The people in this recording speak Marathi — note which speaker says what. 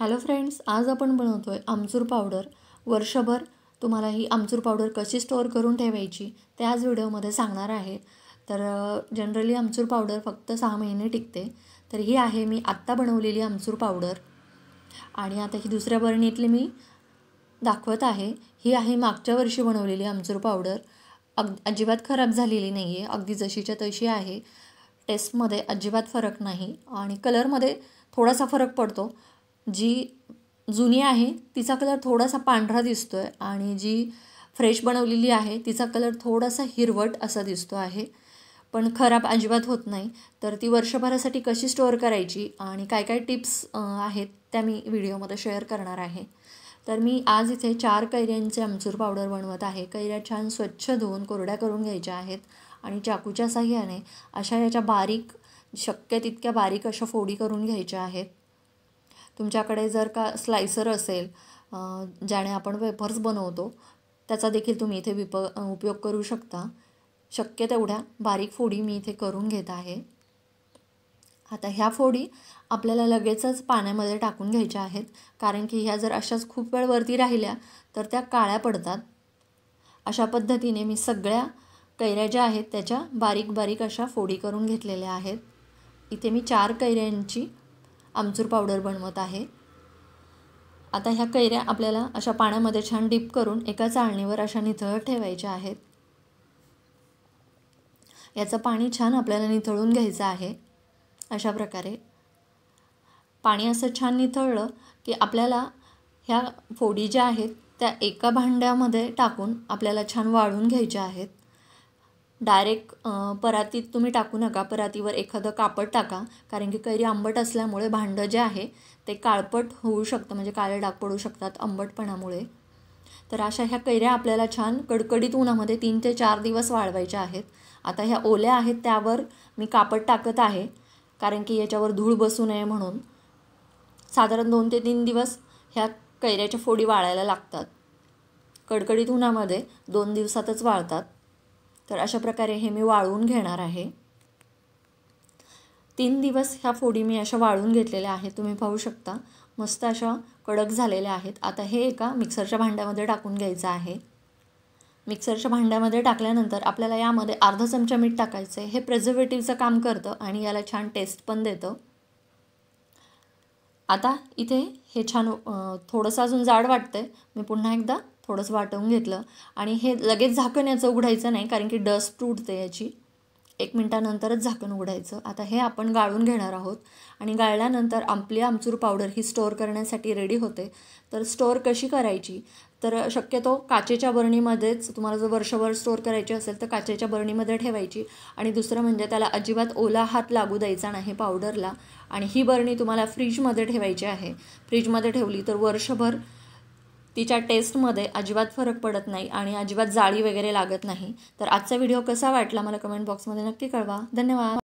Speaker 1: हॅलो फ्रेंड्स आज आपण बनवतो आहे आमचूर पावडर वर्षभर तुम्हाला ही आमचूर पावडर कशी स्टोअर करून ठेवायची ते आज व्हिडिओमध्ये सांगणार आहे तर जनरली आमचूर पावडर फक्त सहा महिने टिकते तर ही आहे मी आत्ता बनवलेली आमचूर पावडर आणि आता ही दुसऱ्या बरणीतली मी दाखवत आहे ही आहे मागच्या वर्षी बनवलेली आमचूर पावडर अग अजिबात खराब झालेली नाही आहे अगदी जशीच्या तशी आहे टेस्टमध्ये अजिबात फरक नाही आणि कलरमध्ये थोडासा फरक पडतो जी जुनी आहे तिचा कलर थोडासा पांढरा दिसतो आहे आणि जी फ्रेश बनवलेली आहे तिचा कलर थोडासा हिरवट असा दिसतो आहे पण खराब अजिबात होत नाही तर ती वर्षभरासाठी कशी स्टोअर करायची आणि काय काय टिप्स आहेत त्या मी व्हिडिओमध्ये शेअर करणार आहे तर मी आज इथे चार कैऱ्यांचे अमचूर पावडर बनवत आहे कैऱ्या छान स्वच्छ धुवून कोरड्या करून घ्यायच्या आहेत आणि चाकूच्या साह्याने अशा याच्या बारीक शक्य तितक्या बारीक अशा फोडी करून घ्यायच्या आहेत तुमच्याकडे जर का स्लायसर असेल ज्याने आपण वेफर्स बनवतो त्याचा देखील तुम्ही इथे विप उपयोग करू शकता शक्य तेवढ्या बारीक फोडी मी इथे करून घेत आहे आता ह्या फोडी आपल्याला लगेचच पाण्यामध्ये टाकून घ्यायच्या आहेत कारण की ह्या जर अशाच खूप वेळ वरती राहिल्या तर त्या काळ्या पडतात अशा पद्धतीने मी सगळ्या कैऱ्या ज्या आहेत त्याच्या बारीक बारीक अशा फोडी करून घेतलेल्या आहेत इथे मी चार कैऱ्यांची आमचूर पावडर बनवत आहे आता ह्या कैऱ्या आपल्याला अशा पाण्यामध्ये छान डीप करून एका चाळणीवर अशा निथळ ठेवायच्या आहेत याचं पाणी छान आपल्याला निथळून घ्यायचं आहे अशा प्रकारे पाणी असं छान निथळलं की आपल्याला ह्या फोडी ज्या आहेत त्या एका भांड्यामध्ये टाकून आपल्याला छान वाळून घ्यायच्या आहेत डायरेक्ट परातीत तुम्ही टाकू नका परातीवर एखादं कापड टाका कारण की कैरी आंबट असल्यामुळे भांडं जे आहे ते काळपट होऊ शकतं म्हणजे काळे डाग पडू शकतात आंबटपणामुळे तर अशा ह्या कैऱ्या आपल्याला छान कडकडीत उन्हामध्ये तीन ते चार दिवस वाळवायच्या आहेत आता ह्या ओल्या आहेत त्यावर मी कापड टाकत आहे कारण की याच्यावर धूळ बसू नये म्हणून साधारण दोन ते तीन दिवस ह्या कैऱ्याच्या फोडी वाळायला लागतात कडकडीत उन्हामध्ये दोन दिवसातच वाळतात तर अशा प्रकारे हे मी वाळवून घेणार आहे तीन दिवस ह्या फोडी मी अशा वाळून घेतलेल्या आहेत तुम्ही पाहू शकता मस्त अशा कडक झालेल्या आहेत आता हे एका मिक्सरच्या भांड्यामध्ये टाकून घ्यायचं आहे मिक्सरच्या भांड्यामध्ये टाकल्यानंतर आपल्याला यामध्ये अर्धा चमचा मीठ टाकायचं आहे हे प्रिझर्वेटिव्हचं काम करतं आणि याला छान टेस्ट पण देतं आता इथे हे छान थोडंसं अजून जाड वाटतं आहे मी पुन्हा एकदा थोडंसं वाटवून घेतलं आणि हे लगेच झाकण याचं उघडायचं नाही कारण की डस्ट तुटते याची एक मिनटानंतरच झाकण उघडायचं आता हे आपण गाळून घेणार आहोत आणि गाळल्यानंतर आपली आमचूर पावडर ही स्टोअर करण्यासाठी रेडी होते तर स्टोअर कशी करायची तर शक्यतो काचेच्या बरणीमध्येच तुम्हाला जर वर्षभर स्टोअर करायची असेल तर काचेच्या बरणीमध्ये ठेवायची आणि दुसरं म्हणजे त्याला अजिबात ओला हात लागू द्यायचा नाही पावडरला आणि ही बरणी तुम्हाला फ्रीजमध्ये ठेवायची आहे फ्रीजमध्ये ठेवली तर वर्षभर तिच्या टेस्टमध्ये अजिबात फरक पडत नाही आणि अजिबात जाळी वगैरे लागत नाही तर आजचा व्हिडिओ कसा वाटला मला कमेंट बॉक्समध्ये नक्की कळवा धन्यवाद